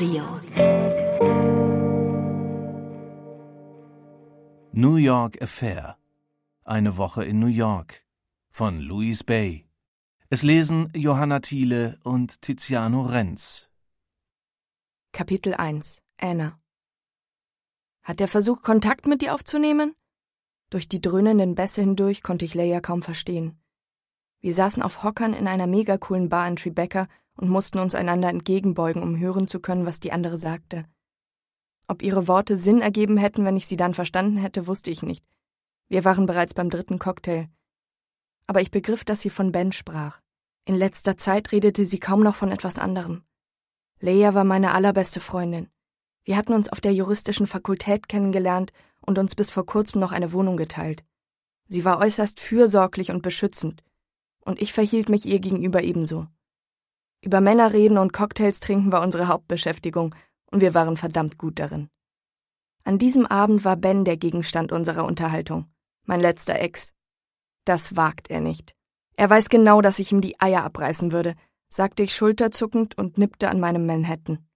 Audio. New York Affair. Eine Woche in New York. Von Louis Bay. Es lesen Johanna Thiele und Tiziano Renz. Kapitel 1. Anna. Hat der Versuch, Kontakt mit dir aufzunehmen? Durch die dröhnenden Bässe hindurch konnte ich Leia kaum verstehen. Wir saßen auf Hockern in einer megacoolen Bar in Tribeca und mussten uns einander entgegenbeugen, um hören zu können, was die andere sagte. Ob ihre Worte Sinn ergeben hätten, wenn ich sie dann verstanden hätte, wusste ich nicht. Wir waren bereits beim dritten Cocktail. Aber ich begriff, dass sie von Ben sprach. In letzter Zeit redete sie kaum noch von etwas anderem. Leia war meine allerbeste Freundin. Wir hatten uns auf der juristischen Fakultät kennengelernt und uns bis vor kurzem noch eine Wohnung geteilt. Sie war äußerst fürsorglich und beschützend, und ich verhielt mich ihr gegenüber ebenso. Über Männer reden und Cocktails trinken war unsere Hauptbeschäftigung, und wir waren verdammt gut darin. An diesem Abend war Ben der Gegenstand unserer Unterhaltung, mein letzter Ex. Das wagt er nicht. Er weiß genau, dass ich ihm die Eier abreißen würde, sagte ich schulterzuckend und nippte an meinem Manhattan.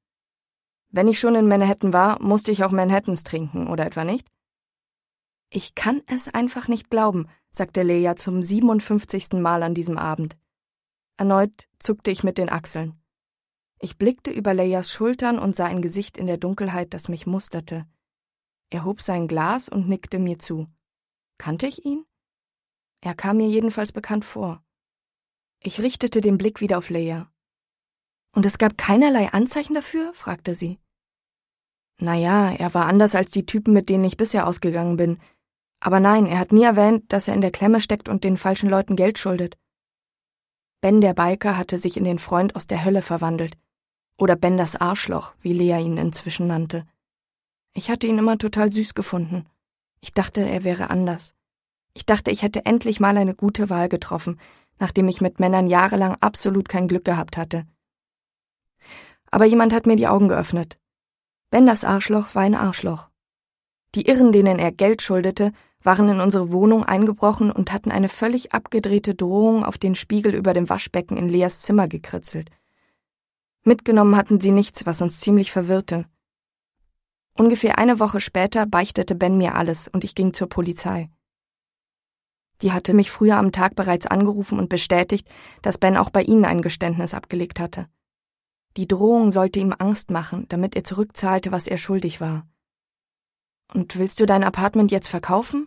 Wenn ich schon in Manhattan war, musste ich auch Manhattans trinken, oder etwa nicht? Ich kann es einfach nicht glauben, sagte Leia zum 57. Mal an diesem Abend. Erneut zuckte ich mit den Achseln. Ich blickte über Leias Schultern und sah ein Gesicht in der Dunkelheit, das mich musterte. Er hob sein Glas und nickte mir zu. Kannte ich ihn? Er kam mir jedenfalls bekannt vor. Ich richtete den Blick wieder auf Leia. Und es gab keinerlei Anzeichen dafür? fragte sie. Naja, er war anders als die Typen, mit denen ich bisher ausgegangen bin. Aber nein, er hat nie erwähnt, dass er in der Klemme steckt und den falschen Leuten Geld schuldet. Ben der Biker hatte sich in den Freund aus der Hölle verwandelt. Oder Ben das Arschloch, wie Lea ihn inzwischen nannte. Ich hatte ihn immer total süß gefunden. Ich dachte, er wäre anders. Ich dachte, ich hätte endlich mal eine gute Wahl getroffen, nachdem ich mit Männern jahrelang absolut kein Glück gehabt hatte. Aber jemand hat mir die Augen geöffnet. Ben das Arschloch war ein Arschloch. Die Irren, denen er Geld schuldete, waren in unsere Wohnung eingebrochen und hatten eine völlig abgedrehte Drohung auf den Spiegel über dem Waschbecken in Leas Zimmer gekritzelt. Mitgenommen hatten sie nichts, was uns ziemlich verwirrte. Ungefähr eine Woche später beichtete Ben mir alles und ich ging zur Polizei. Die hatte mich früher am Tag bereits angerufen und bestätigt, dass Ben auch bei ihnen ein Geständnis abgelegt hatte. Die Drohung sollte ihm Angst machen, damit er zurückzahlte, was er schuldig war. Und willst du dein Apartment jetzt verkaufen?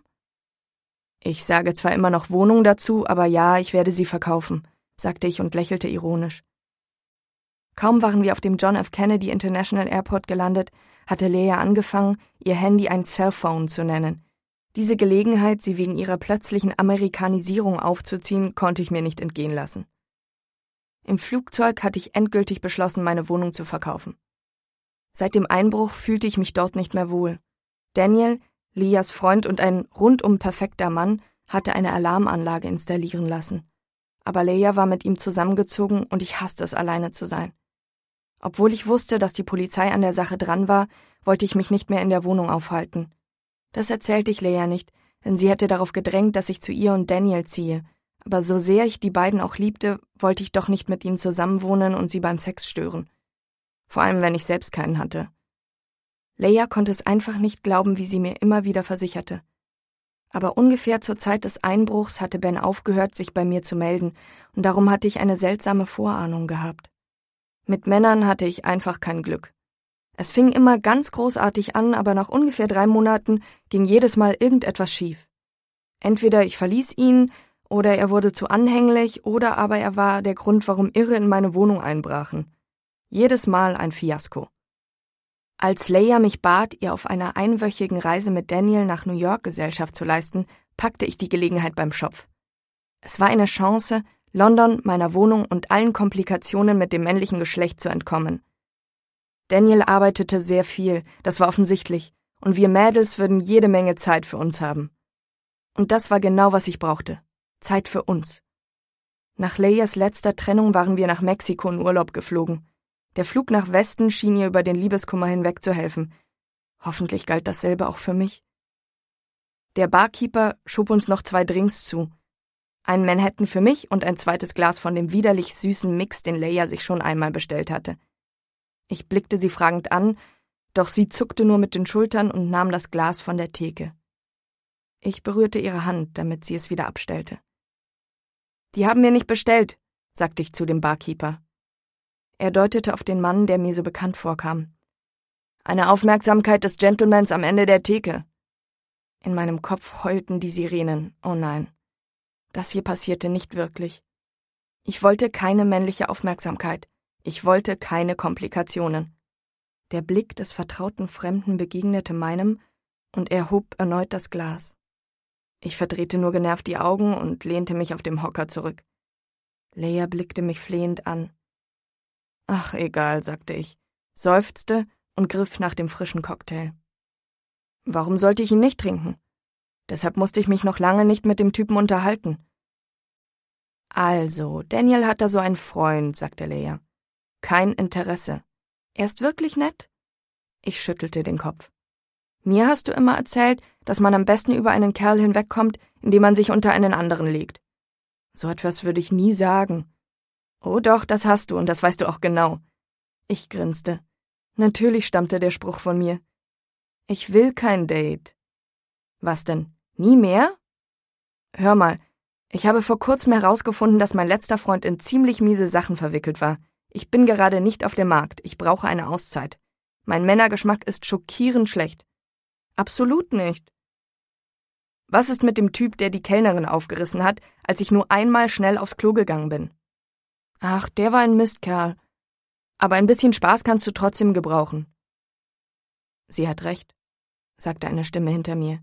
Ich sage zwar immer noch Wohnung dazu, aber ja, ich werde sie verkaufen, sagte ich und lächelte ironisch. Kaum waren wir auf dem John F. Kennedy International Airport gelandet, hatte Lea angefangen, ihr Handy ein Cellphone zu nennen. Diese Gelegenheit, sie wegen ihrer plötzlichen Amerikanisierung aufzuziehen, konnte ich mir nicht entgehen lassen. Im Flugzeug hatte ich endgültig beschlossen, meine Wohnung zu verkaufen. Seit dem Einbruch fühlte ich mich dort nicht mehr wohl. Daniel, Lias Freund und ein rundum perfekter Mann, hatte eine Alarmanlage installieren lassen. Aber Leia war mit ihm zusammengezogen und ich hasste es, alleine zu sein. Obwohl ich wusste, dass die Polizei an der Sache dran war, wollte ich mich nicht mehr in der Wohnung aufhalten. Das erzählte ich Leia nicht, denn sie hätte darauf gedrängt, dass ich zu ihr und Daniel ziehe. Aber so sehr ich die beiden auch liebte, wollte ich doch nicht mit ihnen zusammenwohnen und sie beim Sex stören. Vor allem, wenn ich selbst keinen hatte. Leia konnte es einfach nicht glauben, wie sie mir immer wieder versicherte. Aber ungefähr zur Zeit des Einbruchs hatte Ben aufgehört, sich bei mir zu melden, und darum hatte ich eine seltsame Vorahnung gehabt. Mit Männern hatte ich einfach kein Glück. Es fing immer ganz großartig an, aber nach ungefähr drei Monaten ging jedes Mal irgendetwas schief. Entweder ich verließ ihn, oder er wurde zu anhänglich, oder aber er war der Grund, warum Irre in meine Wohnung einbrachen. Jedes Mal ein Fiasko. Als Leia mich bat, ihr auf einer einwöchigen Reise mit Daniel nach New York Gesellschaft zu leisten, packte ich die Gelegenheit beim Schopf. Es war eine Chance, London, meiner Wohnung und allen Komplikationen mit dem männlichen Geschlecht zu entkommen. Daniel arbeitete sehr viel, das war offensichtlich, und wir Mädels würden jede Menge Zeit für uns haben. Und das war genau, was ich brauchte. Zeit für uns. Nach Leias letzter Trennung waren wir nach Mexiko in Urlaub geflogen. Der Flug nach Westen schien ihr über den Liebeskummer hinweg zu helfen. Hoffentlich galt dasselbe auch für mich. Der Barkeeper schob uns noch zwei Drinks zu. Ein Manhattan für mich und ein zweites Glas von dem widerlich süßen Mix, den Leia sich schon einmal bestellt hatte. Ich blickte sie fragend an, doch sie zuckte nur mit den Schultern und nahm das Glas von der Theke. Ich berührte ihre Hand, damit sie es wieder abstellte. Die haben wir nicht bestellt, sagte ich zu dem Barkeeper. Er deutete auf den Mann, der mir so bekannt vorkam. Eine Aufmerksamkeit des Gentlemans am Ende der Theke. In meinem Kopf heulten die Sirenen. Oh nein. Das hier passierte nicht wirklich. Ich wollte keine männliche Aufmerksamkeit. Ich wollte keine Komplikationen. Der Blick des vertrauten Fremden begegnete meinem, und er hob erneut das Glas. Ich verdrehte nur genervt die Augen und lehnte mich auf dem Hocker zurück. Leia blickte mich flehend an. Ach, egal, sagte ich, seufzte und griff nach dem frischen Cocktail. Warum sollte ich ihn nicht trinken? Deshalb musste ich mich noch lange nicht mit dem Typen unterhalten. Also, Daniel hat da so einen Freund, sagte Lea. Kein Interesse. Er ist wirklich nett? Ich schüttelte den Kopf. Mir hast du immer erzählt, dass man am besten über einen Kerl hinwegkommt, indem man sich unter einen anderen legt. So etwas würde ich nie sagen. Oh doch, das hast du und das weißt du auch genau. Ich grinste. Natürlich stammte der Spruch von mir. Ich will kein Date. Was denn? Nie mehr? Hör mal, ich habe vor kurzem herausgefunden, dass mein letzter Freund in ziemlich miese Sachen verwickelt war. Ich bin gerade nicht auf dem Markt, ich brauche eine Auszeit. Mein Männergeschmack ist schockierend schlecht. Absolut nicht. Was ist mit dem Typ, der die Kellnerin aufgerissen hat, als ich nur einmal schnell aufs Klo gegangen bin? Ach, der war ein Mistkerl. Aber ein bisschen Spaß kannst du trotzdem gebrauchen. Sie hat recht, sagte eine Stimme hinter mir.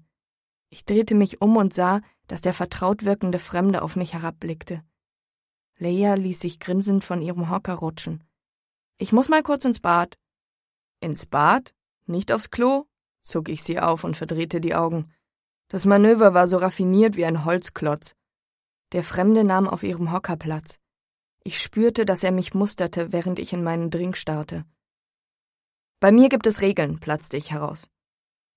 Ich drehte mich um und sah, dass der vertraut wirkende Fremde auf mich herabblickte. Leia ließ sich grinsend von ihrem Hocker rutschen. Ich muss mal kurz ins Bad. Ins Bad? Nicht aufs Klo? zog ich sie auf und verdrehte die Augen. Das Manöver war so raffiniert wie ein Holzklotz. Der Fremde nahm auf ihrem Hocker Platz. Ich spürte, dass er mich musterte, während ich in meinen Drink starrte. Bei mir gibt es Regeln, platzte ich heraus.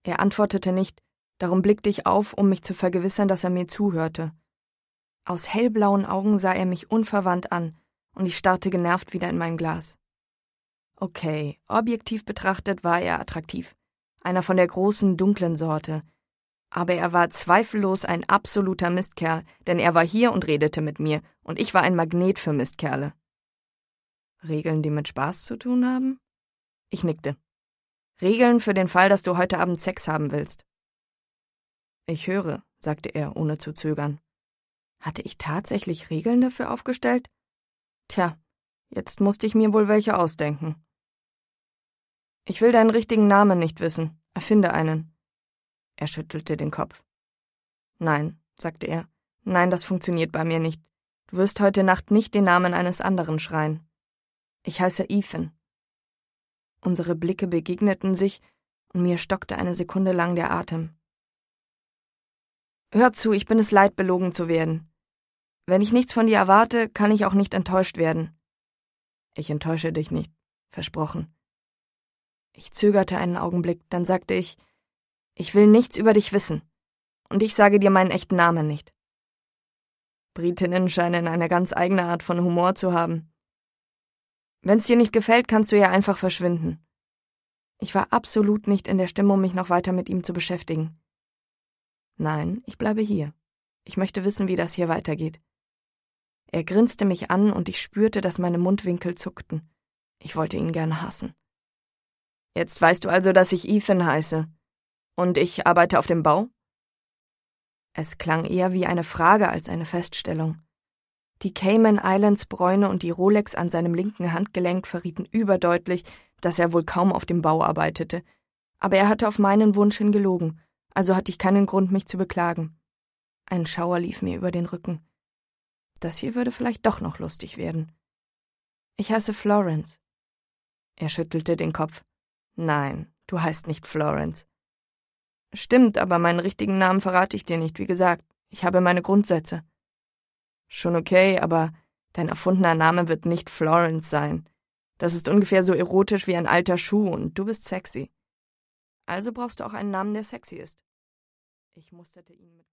Er antwortete nicht, darum blickte ich auf, um mich zu vergewissern, dass er mir zuhörte. Aus hellblauen Augen sah er mich unverwandt an, und ich starrte genervt wieder in mein Glas. Okay, objektiv betrachtet war er attraktiv, einer von der großen, dunklen Sorte, aber er war zweifellos ein absoluter Mistkerl, denn er war hier und redete mit mir, und ich war ein Magnet für Mistkerle. Regeln, die mit Spaß zu tun haben? Ich nickte. Regeln für den Fall, dass du heute Abend Sex haben willst. Ich höre, sagte er, ohne zu zögern. Hatte ich tatsächlich Regeln dafür aufgestellt? Tja, jetzt musste ich mir wohl welche ausdenken. Ich will deinen richtigen Namen nicht wissen. Erfinde einen. Er schüttelte den Kopf. Nein, sagte er, nein, das funktioniert bei mir nicht. Du wirst heute Nacht nicht den Namen eines anderen schreien. Ich heiße Ethan. Unsere Blicke begegneten sich, und mir stockte eine Sekunde lang der Atem. Hör zu, ich bin es leid, belogen zu werden. Wenn ich nichts von dir erwarte, kann ich auch nicht enttäuscht werden. Ich enttäusche dich nicht, versprochen. Ich zögerte einen Augenblick, dann sagte ich, ich will nichts über dich wissen. Und ich sage dir meinen echten Namen nicht. Britinnen scheinen eine ganz eigene Art von Humor zu haben. Wenn's dir nicht gefällt, kannst du ja einfach verschwinden. Ich war absolut nicht in der Stimmung, mich noch weiter mit ihm zu beschäftigen. Nein, ich bleibe hier. Ich möchte wissen, wie das hier weitergeht. Er grinste mich an und ich spürte, dass meine Mundwinkel zuckten. Ich wollte ihn gerne hassen. Jetzt weißt du also, dass ich Ethan heiße, und ich arbeite auf dem Bau? Es klang eher wie eine Frage als eine Feststellung. Die Cayman Islands Bräune und die Rolex an seinem linken Handgelenk verrieten überdeutlich, dass er wohl kaum auf dem Bau arbeitete. Aber er hatte auf meinen Wunsch hin gelogen, also hatte ich keinen Grund, mich zu beklagen. Ein Schauer lief mir über den Rücken. Das hier würde vielleicht doch noch lustig werden. Ich heiße Florence. Er schüttelte den Kopf. Nein, du heißt nicht Florence. Stimmt, aber meinen richtigen Namen verrate ich dir nicht, wie gesagt. Ich habe meine Grundsätze. Schon okay, aber dein erfundener Name wird nicht Florence sein. Das ist ungefähr so erotisch wie ein alter Schuh und du bist sexy. Also brauchst du auch einen Namen, der sexy ist. Ich musterte ihn mit